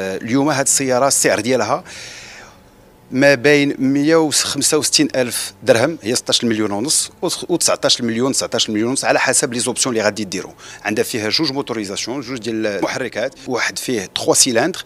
آه، اليوم هذه السياره السعر ديالها ما بين 165 الف درهم هي 16 مليون ونص و19 مليون 19 مليون ونص على حسب لي زوبسيون اللي غادي ديروا عندها فيها جوج موتوريزاسيون جوج ديال المحركات واحد فيه 3 سيلندر